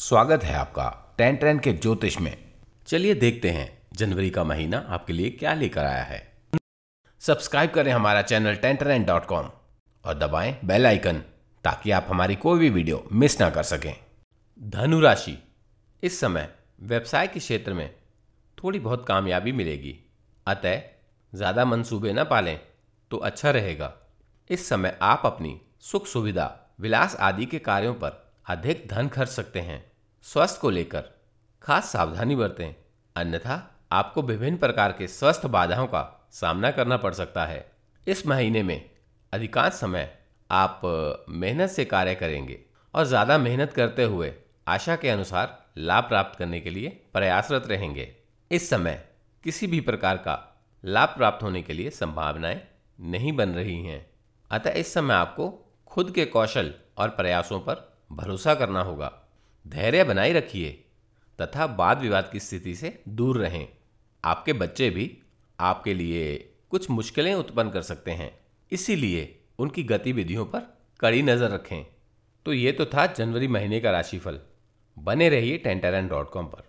स्वागत है आपका टेन ट्रेन के ज्योतिष में चलिए देखते हैं जनवरी का महीना आपके लिए क्या लेकर आया है सब्सक्राइब करें हमारा चैनल टेन डॉट कॉम और दबाएं बेल आइकन ताकि आप हमारी कोई भी वीडियो मिस ना कर सकें धनुराशि इस समय व्यवसाय के क्षेत्र में थोड़ी बहुत कामयाबी मिलेगी अतः ज़्यादा मंसूबे न पालें तो अच्छा रहेगा इस समय आप अपनी सुख सुविधा विलास आदि के कार्यों पर अधिक धन खर्च सकते हैं स्वास्थ्य को लेकर खास सावधानी बरतें अन्यथा आपको विभिन्न प्रकार के स्वस्थ बाधाओं का सामना करना पड़ सकता है इस महीने में अधिकांश समय आप मेहनत से कार्य करेंगे और ज़्यादा मेहनत करते हुए आशा के अनुसार लाभ प्राप्त करने के लिए प्रयासरत रहेंगे इस समय किसी भी प्रकार का लाभ प्राप्त होने के लिए संभावनाएं नहीं बन रही हैं अतः इस समय आपको खुद के कौशल और प्रयासों पर भरोसा करना होगा धैर्य बनाए रखिए तथा वाद विवाद की स्थिति से दूर रहें आपके बच्चे भी आपके लिए कुछ मुश्किलें उत्पन्न कर सकते हैं इसीलिए उनकी गतिविधियों पर कड़ी नज़र रखें तो ये तो था जनवरी महीने का राशिफल बने रहिए टेंटर पर